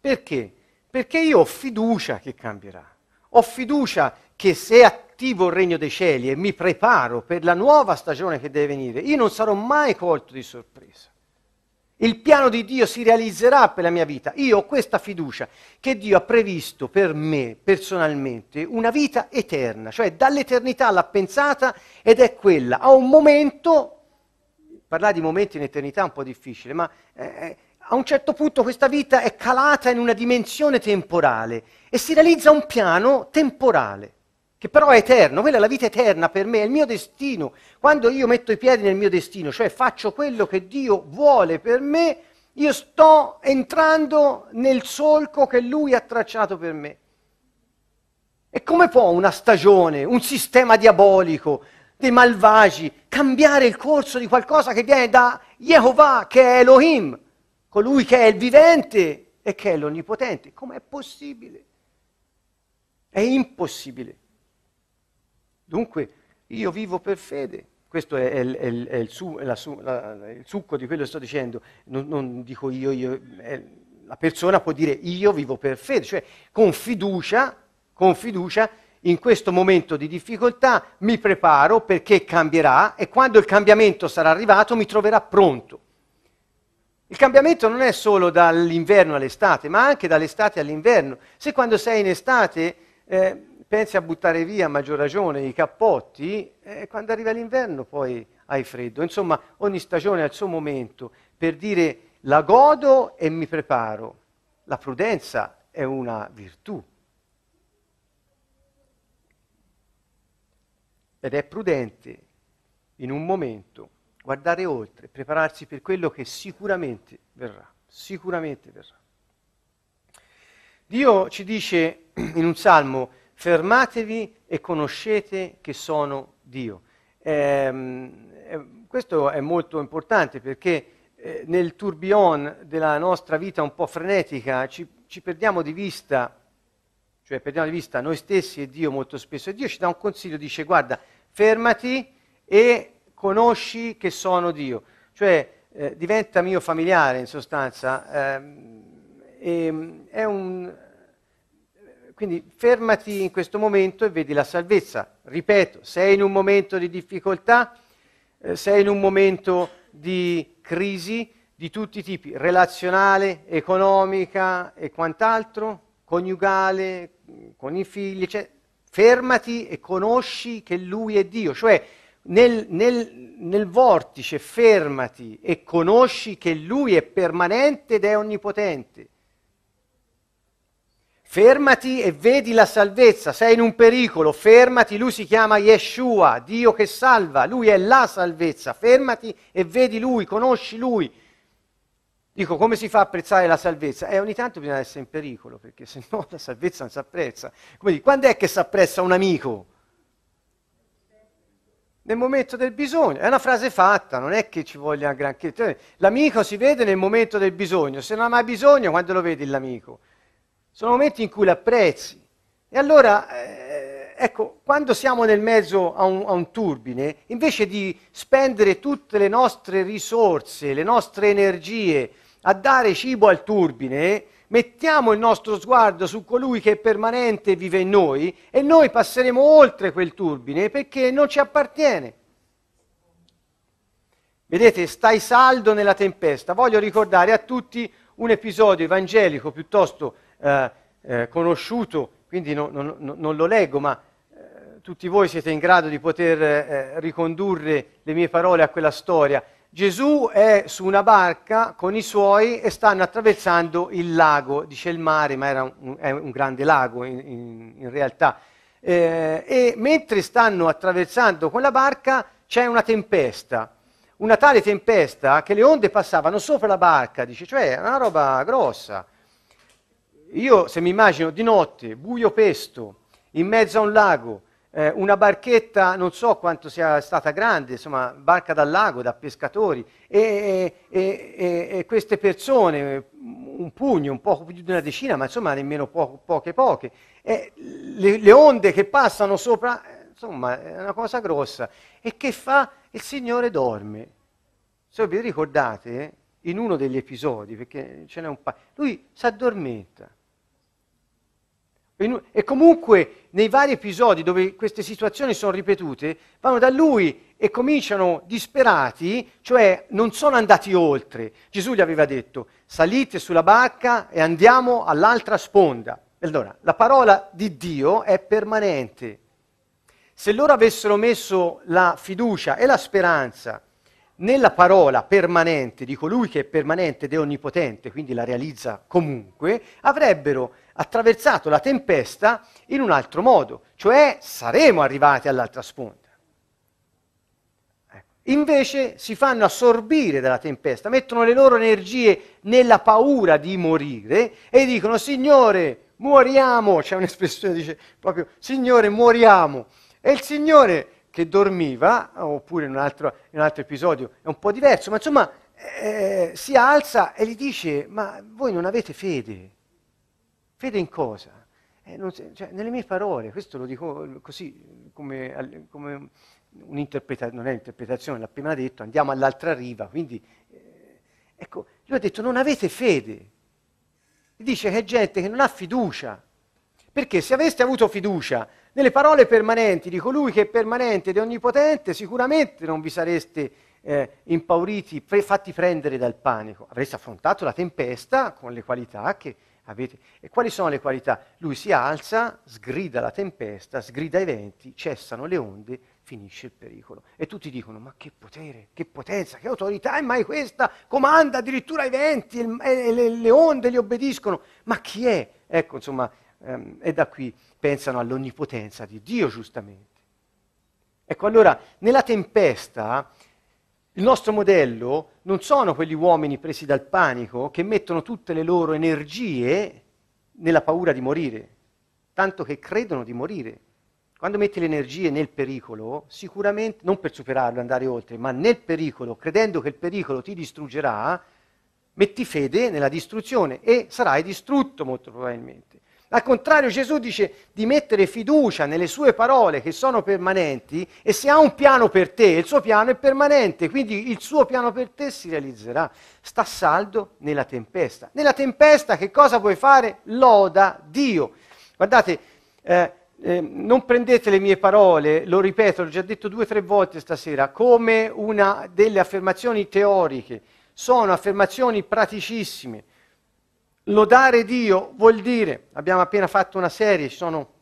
Perché? Perché io ho fiducia che cambierà, ho fiducia che se a attivo il regno dei cieli e mi preparo per la nuova stagione che deve venire, io non sarò mai colto di sorpresa. Il piano di Dio si realizzerà per la mia vita. Io ho questa fiducia che Dio ha previsto per me personalmente una vita eterna, cioè dall'eternità l'ha pensata ed è quella. A un momento, parlare di momenti in eternità è un po' difficile, ma eh, eh a un certo punto questa vita è calata in una dimensione temporale e si realizza un piano temporale che però è eterno, quella è la vita eterna per me, è il mio destino. Quando io metto i piedi nel mio destino, cioè faccio quello che Dio vuole per me, io sto entrando nel solco che Lui ha tracciato per me. E come può una stagione, un sistema diabolico, dei malvagi, cambiare il corso di qualcosa che viene da Jehovah, che è Elohim, colui che è il vivente e che è l'onnipotente? Com'è possibile? È impossibile. Dunque io vivo per fede, questo è, è, è, è il, su, la, la, il, succo di quello che sto dicendo, non, non dico io, io la persona può dire io vivo per fede, cioè con fiducia, con fiducia in questo momento di difficoltà mi preparo perché cambierà e quando il cambiamento sarà arrivato mi troverà pronto. Il cambiamento non è solo dall'inverno all'estate, ma anche dall'estate all'inverno. Se quando sei in estate eh, pensi a buttare via a maggior ragione i cappotti e eh, quando arriva l'inverno poi hai freddo. Insomma, ogni stagione ha il suo momento per dire la godo e mi preparo. La prudenza è una virtù. Ed è prudente in un momento guardare oltre, prepararsi per quello che sicuramente verrà, sicuramente verrà. Dio ci dice in un salmo, fermatevi e conoscete che sono Dio. Ehm, eh, questo è molto importante perché eh, nel tourbillon della nostra vita un po' frenetica ci, ci perdiamo di vista cioè perdiamo di vista noi stessi e Dio molto spesso, e Dio ci dà un consiglio, dice guarda, fermati e conosci che sono Dio, cioè eh, diventa mio familiare in sostanza, eh, è un, quindi fermati in questo momento e vedi la salvezza. Ripeto, sei in un momento di difficoltà, eh, sei in un momento di crisi di tutti i tipi, relazionale, economica e quant'altro, coniugale, con i figli, cioè, fermati e conosci che lui è Dio, cioè nel, nel, nel, vortice fermati e conosci che lui è permanente ed è onnipotente. Fermati e vedi la salvezza, sei in un pericolo, fermati, lui si chiama Yeshua, Dio che salva, lui è la salvezza, fermati e vedi lui, conosci lui. Dico, come si fa a apprezzare la salvezza? Eh, ogni tanto bisogna essere in pericolo, perché se no la salvezza non si apprezza. Come dire, quando è che si apprezza un amico? Nel momento del bisogno, è una frase fatta, non è che ci voglia granché. Cioè, l'amico si vede nel momento del bisogno, se non ha mai bisogno, quando lo vedi l'amico? sono momenti in cui l'apprezzi. E allora, eh, ecco, quando siamo nel mezzo a un, a un turbine, invece di spendere tutte le nostre risorse, le nostre energie a dare cibo al turbine, mettiamo il nostro sguardo su colui che è permanente e vive in noi e noi passeremo oltre quel turbine perché non ci appartiene. Vedete, stai saldo nella tempesta. Voglio ricordare a tutti un episodio evangelico piuttosto eh, eh, conosciuto, quindi non, non, non lo leggo, ma eh, tutti voi siete in grado di poter eh, ricondurre le mie parole a quella storia. Gesù è su una barca con i suoi e stanno attraversando il lago, dice il mare, ma era un, è un grande lago in, in, in realtà. Eh, e mentre stanno attraversando con la barca c'è una tempesta una tale tempesta che le onde passavano sopra la barca, dice, cioè è una roba grossa. Io se mi immagino di notte, buio pesto, in mezzo a un lago, eh, una barchetta, non so quanto sia stata grande, insomma, barca dal lago, da pescatori, e, e, e, e queste persone, un pugno, un poco più di una decina, ma insomma nemmeno po- poche poche, eh, le, le, onde che passano sopra, insomma, è una cosa grossa. E che fa? Il Signore dorme. Se vi ricordate, in uno degli episodi, perché ce n'è un paio, lui si addormenta. E comunque nei vari episodi dove queste situazioni sono ripetute, vanno da lui e cominciano disperati, cioè non sono andati oltre. Gesù gli aveva detto, salite sulla barca e andiamo all'altra sponda. Allora, la parola di Dio è permanente. Se loro avessero messo la fiducia e la speranza nella parola permanente di colui che è permanente ed è onnipotente, quindi la realizza comunque, avrebbero attraversato la tempesta in un altro modo, cioè saremo arrivati all'altra sponda. Ecco. Invece si fanno assorbire dalla tempesta, mettono le loro energie nella paura di morire e dicono Signore, muoriamo, c'è un'espressione che dice proprio Signore, muoriamo. E il Signore che dormiva, oppure in un altro, in un altro episodio è un po' diverso, ma insomma eh, si alza e gli dice ma voi non avete fede. Fede in cosa? Eh, si, cioè, nelle mie parole, questo lo dico eh, così come, come un'interpretazione, non è un'interpretazione, l'ha appena detto, andiamo all'altra riva, quindi eh, ecco, lui ha detto non avete fede, dice che è gente che non ha fiducia, perché se aveste avuto fiducia nelle parole permanenti di colui che è permanente ed è onnipotente, sicuramente non vi sareste eh, impauriti, pre- fatti prendere dal panico, avreste affrontato la tempesta con le qualità che Avete? E quali sono le qualità? Lui si alza, sgrida la tempesta, sgrida i venti, cessano le onde, finisce il pericolo. E tutti dicono, ma che potere, che potenza, che autorità è mai questa? Comanda addirittura i venti, e eh, le, le, onde gli obbediscono. Ma chi è? Ecco, insomma, ehm, è da qui pensano all'onnipotenza di Dio, giustamente. Ecco, allora, nella tempesta il nostro modello non sono quegli uomini presi dal panico che mettono tutte le loro energie nella paura di morire, tanto che credono di morire. Quando metti le energie nel pericolo, sicuramente, non per superarlo, e andare oltre, ma nel pericolo, credendo che il pericolo ti distruggerà, metti fede nella distruzione e sarai distrutto molto probabilmente. Al contrario, Gesù dice di mettere fiducia nelle sue parole che sono permanenti e se ha un piano per te, il suo piano è permanente, quindi il suo piano per te si realizzerà. Sta saldo nella tempesta. Nella tempesta che cosa vuoi fare? Loda Dio. Guardate, eh, eh, non prendete le mie parole, lo ripeto, l'ho già detto due o tre volte stasera, come una delle affermazioni teoriche. Sono affermazioni praticissime Lodare Dio vuol dire, abbiamo appena fatto una serie, ci sono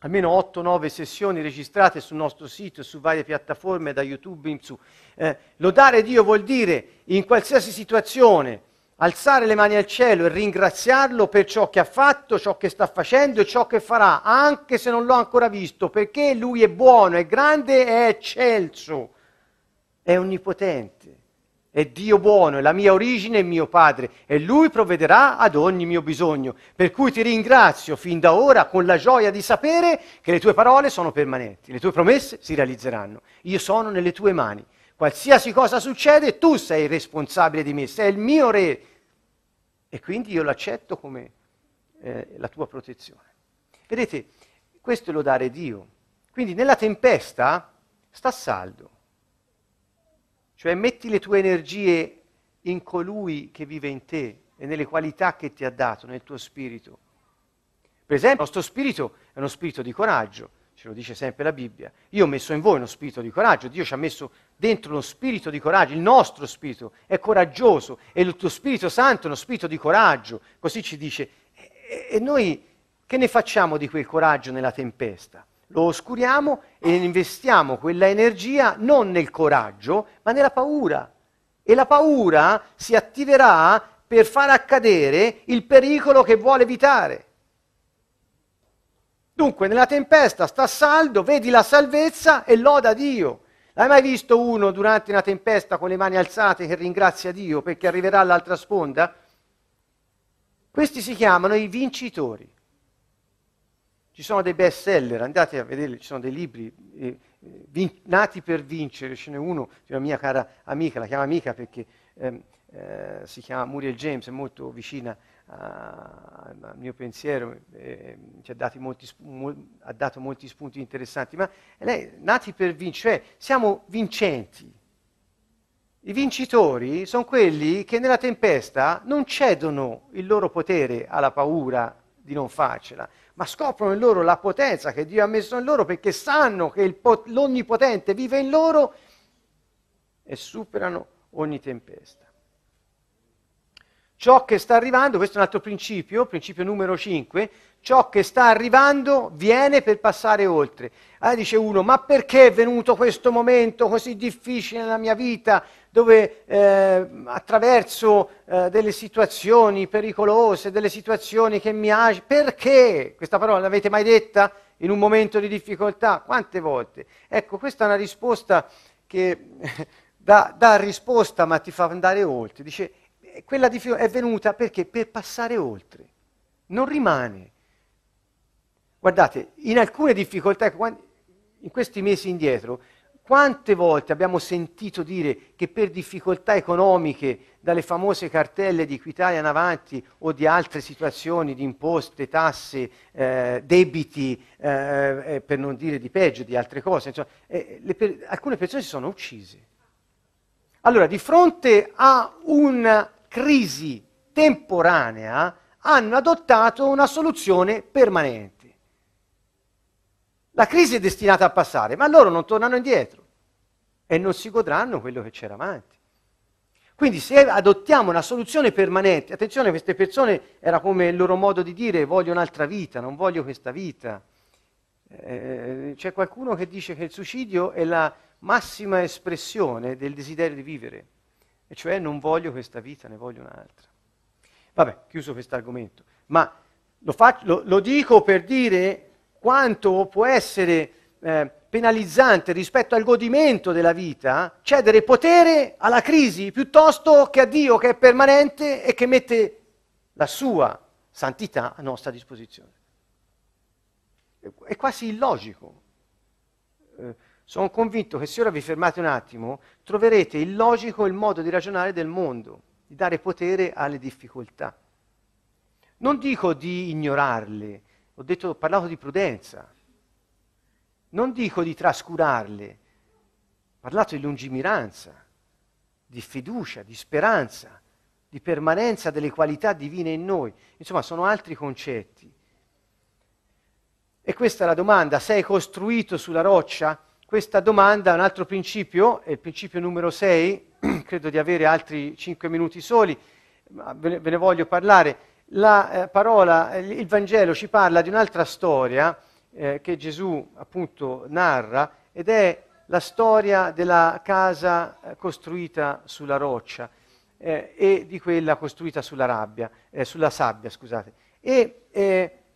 almeno 8-9 sessioni registrate sul nostro sito e su varie piattaforme, da YouTube in su. Eh, lodare Dio vuol dire, in qualsiasi situazione, alzare le mani al cielo e ringraziarlo per ciò che ha fatto, ciò che sta facendo e ciò che farà, anche se non l'ho ancora visto, perché lui è buono, è grande, è eccelso, è onnipotente. È Dio buono, è la mia origine, è mio Padre, e Lui provvederà ad ogni mio bisogno. Per cui ti ringrazio fin da ora con la gioia di sapere che le tue parole sono permanenti, le tue promesse si realizzeranno. Io sono nelle tue mani. Qualsiasi cosa succede, tu sei il responsabile di me, sei il mio re. E quindi io l'accetto come eh, la tua protezione. Vedete, questo è lodare Dio. Quindi nella tempesta sta saldo. Cioè metti le tue energie in colui che vive in te e nelle qualità che ti ha dato, nel tuo spirito. Per esempio, il nostro spirito è uno spirito di coraggio, ce lo dice sempre la Bibbia. Io ho messo in voi uno spirito di coraggio, Dio ci ha messo dentro uno spirito di coraggio, il nostro spirito è coraggioso e il tuo Spirito Santo è uno spirito di coraggio, così ci dice. E, e noi che ne facciamo di quel coraggio nella tempesta? lo oscuriamo e investiamo quella energia non nel coraggio, ma nella paura. E la paura si attiverà per far accadere il pericolo che vuole evitare. Dunque, nella tempesta sta saldo, vedi la salvezza e loda Dio. L'hai mai visto uno durante una tempesta con le mani alzate che ringrazia Dio perché arriverà all'altra sponda? Questi si chiamano i vincitori. Ci sono dei best seller, andate a vederli, ci sono dei libri eh, eh, vin- nati per vincere, ce n'è uno di una mia cara amica, la chiamo amica perché ehm, eh, si chiama Muriel James, è molto vicina al mio pensiero, eh, ci ha, molti, mol, ha, dato molti spunti interessanti, ma lei, nati per vincere, cioè siamo vincenti. I vincitori sono quelli che nella tempesta non cedono il loro potere alla paura di non farcela, ma scoprono in loro la potenza che Dio ha messo in loro perché sanno che pot- l'Onnipotente vive in loro e superano ogni tempesta. Ciò che sta arrivando, questo è un altro principio, principio numero 5, ciò che sta arrivando viene per passare oltre. Allora dice uno, ma perché è venuto questo momento così difficile nella mia vita? dove eh, attraverso eh, delle situazioni pericolose, delle situazioni che mi agitano, perché questa parola l'avete mai detta in un momento di difficoltà? Quante volte? Ecco, questa è una risposta che dà, dà risposta ma ti fa andare oltre. Dice, eh, quella difficoltà è venuta perché? Per passare oltre, non rimane. Guardate, in alcune difficoltà, ecco, in questi mesi indietro, quante volte abbiamo sentito dire che per difficoltà economiche, dalle famose cartelle di Equitalia in avanti o di altre situazioni di imposte, tasse, eh, debiti, eh, eh per non dire di peggio, di altre cose, insomma, eh, per- alcune persone si sono uccise. Allora, di fronte a una crisi temporanea, hanno adottato una soluzione permanente. La crisi è destinata a passare, ma loro non tornano indietro e non si godranno quello che c'era avanti. Quindi se adottiamo una soluzione permanente, attenzione, queste persone era come il loro modo di dire voglio un'altra vita, non voglio questa vita. Eh, c'è qualcuno che dice che il suicidio è la massima espressione del desiderio di vivere, e cioè non voglio questa vita, ne voglio un'altra. Vabbè, chiuso questo argomento, ma lo, faccio, lo, lo dico per dire quanto può essere eh, penalizzante rispetto al godimento della vita cedere potere alla crisi piuttosto che a Dio che è permanente e che mette la sua santità a nostra disposizione. È quasi illogico. Eh, sono convinto che se ora vi fermate un attimo troverete illogico il modo di ragionare del mondo, di dare potere alle difficoltà. Non dico di ignorarle, ho, detto, ho parlato di prudenza. Non dico di trascurarle, ho parlato di lungimiranza, di fiducia, di speranza, di permanenza delle qualità divine in noi. Insomma, sono altri concetti. E questa è la domanda, sei costruito sulla roccia? Questa domanda è un altro principio, è il principio numero 6, credo di avere altri 5 minuti soli, ma ve ne voglio parlare. La eh, parola, eh, il Vangelo ci parla di un'altra storia eh, che Gesù appunto narra ed è la storia della casa eh, costruita sulla roccia eh, e di quella costruita sulla, rabbia, eh, sulla sabbia. Scusate. E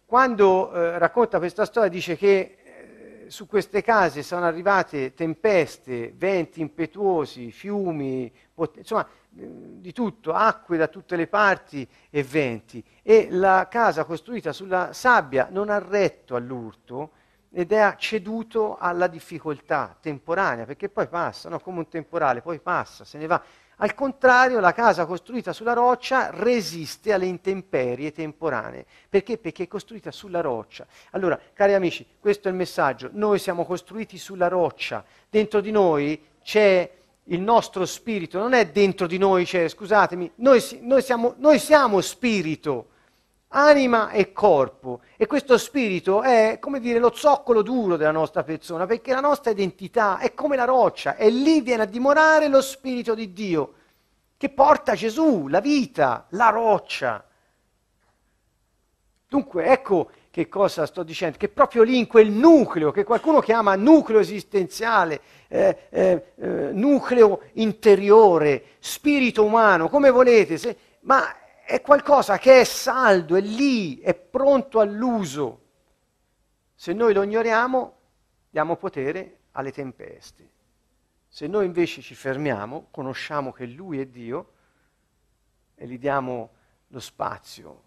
quando racconta questa storia dice che su queste case sono arrivate tempeste, venti impetuosi, fiumi, pot- insomma di tutto, acque da tutte le parti e venti, e la casa costruita sulla sabbia non ha retto all'urto ed è ceduto alla difficoltà temporanea, perché poi passa, no? come un temporale, poi passa, se ne va. Al contrario, la casa costruita sulla roccia resiste alle intemperie temporanee. Perché? Perché è costruita sulla roccia. Allora, cari amici, questo è il messaggio. Noi siamo costruiti sulla roccia. Dentro di noi c'è il nostro spirito non è dentro di noi, cioè, scusatemi, noi, noi, siamo, noi siamo spirito, anima e corpo e questo spirito è come dire lo zoccolo duro della nostra persona perché la nostra identità è come la roccia e lì viene a dimorare lo spirito di Dio che porta Gesù, la vita, la roccia. Dunque, ecco, che cosa sto dicendo? Che proprio lì in quel nucleo, che qualcuno chiama nucleo esistenziale, eh, eh, eh, nucleo interiore, spirito umano, come volete, se, ma è qualcosa che è saldo, è lì, è pronto all'uso. Se noi lo ignoriamo, diamo potere alle tempeste. Se noi invece ci fermiamo, conosciamo che Lui è Dio e gli diamo lo spazio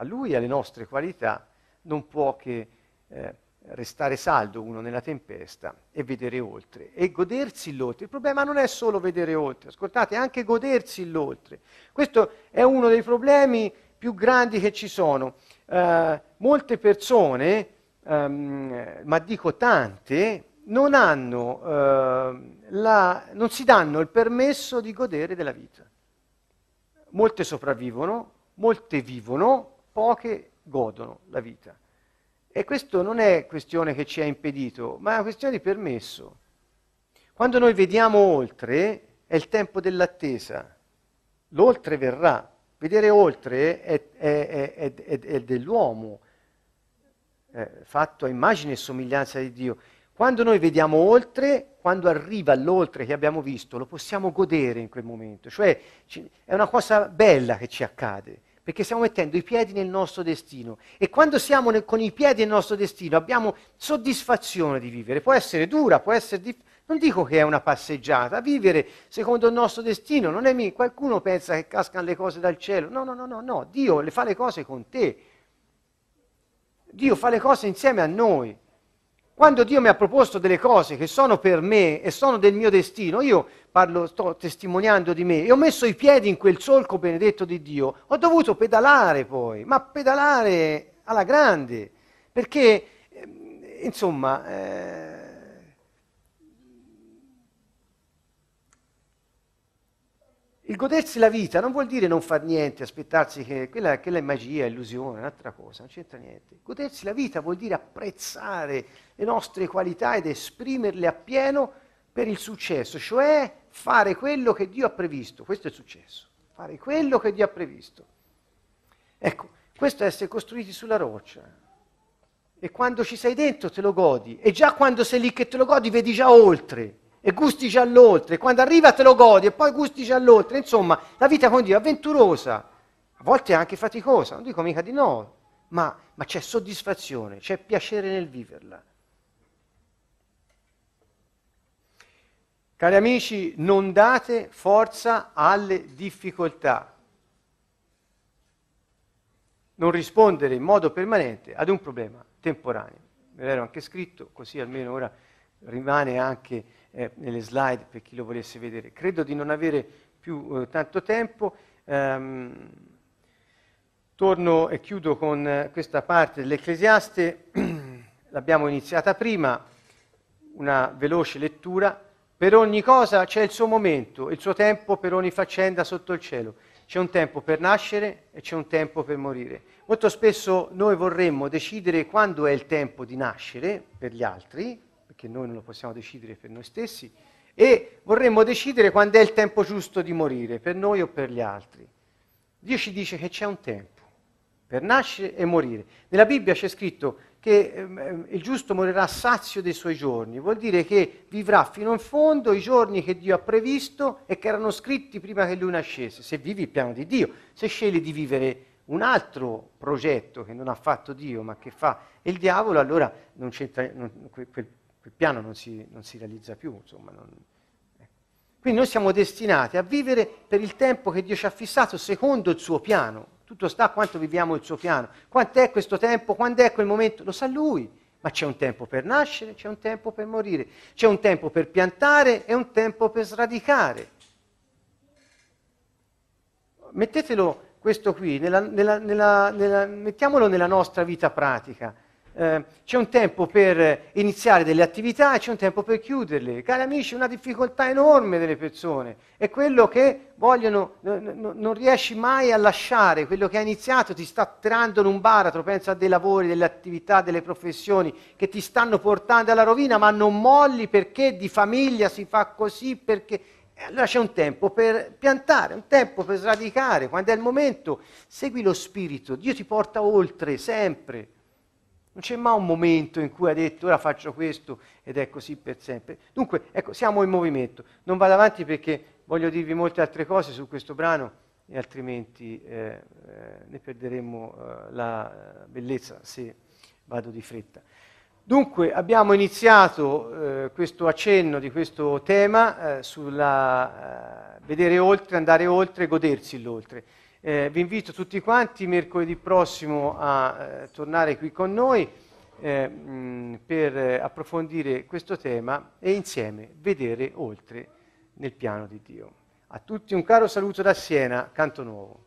a lui e alle nostre qualità, non può che eh, restare saldo uno nella tempesta e vedere oltre e godersi l'oltre. Il problema non è solo vedere oltre, ascoltate, è anche godersi l'oltre. Questo è uno dei problemi più grandi che ci sono. Eh, molte persone, ehm, ma dico tante, non, hanno, eh, la, non si danno il permesso di godere della vita. Molte sopravvivono, molte vivono, poche godono la vita. E questo non è questione che ci è impedito, ma è una questione di permesso. Quando noi vediamo oltre, è il tempo dell'attesa. L'oltre verrà. Vedere oltre è, è, è, è dell'uomo, eh, fatto a immagine e somiglianza di Dio. Quando noi vediamo oltre, quando arriva l'oltre che abbiamo visto, lo possiamo godere in quel momento. Cioè è una cosa bella che ci accade perché stiamo mettendo i piedi nel nostro destino e quando siamo nel, con i piedi nel nostro destino abbiamo soddisfazione di vivere, può essere dura, può essere difficile. Non dico che è una passeggiata, vivere secondo il nostro destino non è mica. Qualcuno pensa che cascano le cose dal cielo. No, no, no, no, no. Dio le fa le cose con te. Dio fa le cose insieme a noi. Quando Dio mi ha proposto delle cose che sono per me e sono del mio destino, io parlo, sto testimoniando di me, e ho messo i piedi in quel solco benedetto di Dio, ho dovuto pedalare poi, ma pedalare alla grande, perché, ehm, insomma... Eh, Il godersi la vita non vuol dire non far niente, aspettarsi che quella, quella è magia, illusione, un'altra cosa, non c'entra niente. Godersi la vita vuol dire apprezzare le nostre qualità ed esprimerle appieno per il successo, cioè fare quello che Dio ha previsto. Questo è il successo, fare quello che Dio ha previsto. Ecco, questo è essere costruiti sulla roccia. E quando ci sei dentro te lo godi, e già quando sei lì che te lo godi vedi già oltre e gusti già all'oltre, quando arriva te lo godi e poi gusti già all'oltre, insomma la vita con Dio è avventurosa, a volte anche faticosa, non dico mica di no, ma, ma c'è soddisfazione, c'è piacere nel viverla. Cari amici, non date forza alle difficoltà. Non rispondere in modo permanente ad un problema temporaneo. Ve l'ero anche scritto, così almeno ora rimane anche eh, nelle slide per chi lo volesse vedere. Credo di non avere più eh, tanto tempo. Ehm, torno e chiudo con eh, questa parte dell'Ecclesiaste, l'abbiamo iniziata prima, una veloce lettura. Per ogni cosa c'è il suo momento, il suo tempo per ogni faccenda sotto il cielo. C'è un tempo per nascere e c'è un tempo per morire. Molto spesso noi vorremmo decidere quando è il tempo di nascere per gli altri, perché noi non lo possiamo decidere per noi stessi, e vorremmo decidere quando è il tempo giusto di morire, per noi o per gli altri. Dio ci dice che c'è un tempo per nascere e morire. Nella Bibbia c'è scritto che ehm, ehm il giusto morirà sazio dei suoi giorni, vuol dire che vivrà fino in fondo i giorni che Dio ha previsto e che erano scritti prima che lui nascesse, se vivi il piano di Dio, se scegli di vivere un altro progetto che non ha fatto Dio ma che fa il diavolo, allora non c'entra, non, quel, quel piano non si, non si realizza più, insomma, non, eh. Quindi noi siamo destinati a vivere per il tempo che Dio ci ha fissato secondo il suo piano. Tutto sta a quanto viviamo il suo piano. Quanto è questo tempo? Quando è quel momento? Lo sa lui. Ma c'è un tempo per nascere, c'è un tempo per morire, c'è un tempo per piantare e un tempo per sradicare. Mettetelo questo qui, nella, nella, nella, mettiamolo nella nostra vita pratica. Ehm, c'è un tempo per iniziare delle attività e c'è un tempo per chiuderle. Cari amici, una difficoltà enorme delle persone è quello che vogliono, n- n- non riesci mai a lasciare, quello che hai iniziato ti sta tirando in un baratro, pensa a dei lavori, delle attività, delle professioni che ti stanno portando alla rovina, ma non molli perché di famiglia si fa così, perché... Eh, allora c'è un tempo per piantare, un tempo per sradicare, quando è il momento, segui lo spirito, Dio ti porta oltre sempre. Non c'è mai un momento in cui ha detto ora faccio questo ed è così per sempre. Dunque, ecco, siamo in movimento. Non vado avanti perché voglio dirvi molte altre cose su questo brano e altrimenti eh, eh ne perderemo eh, la eh, bellezza se vado di fretta. Dunque abbiamo iniziato eh, questo accenno di questo tema eh, sulla vedere oltre, andare oltre, godersi l'oltre. Eh, vi invito tutti quanti mercoledì prossimo a eh, tornare qui con noi eh, mh, mm, per eh, approfondire questo tema e insieme vedere oltre nel piano di Dio. A tutti un caro saluto da Siena, Canto Nuovo.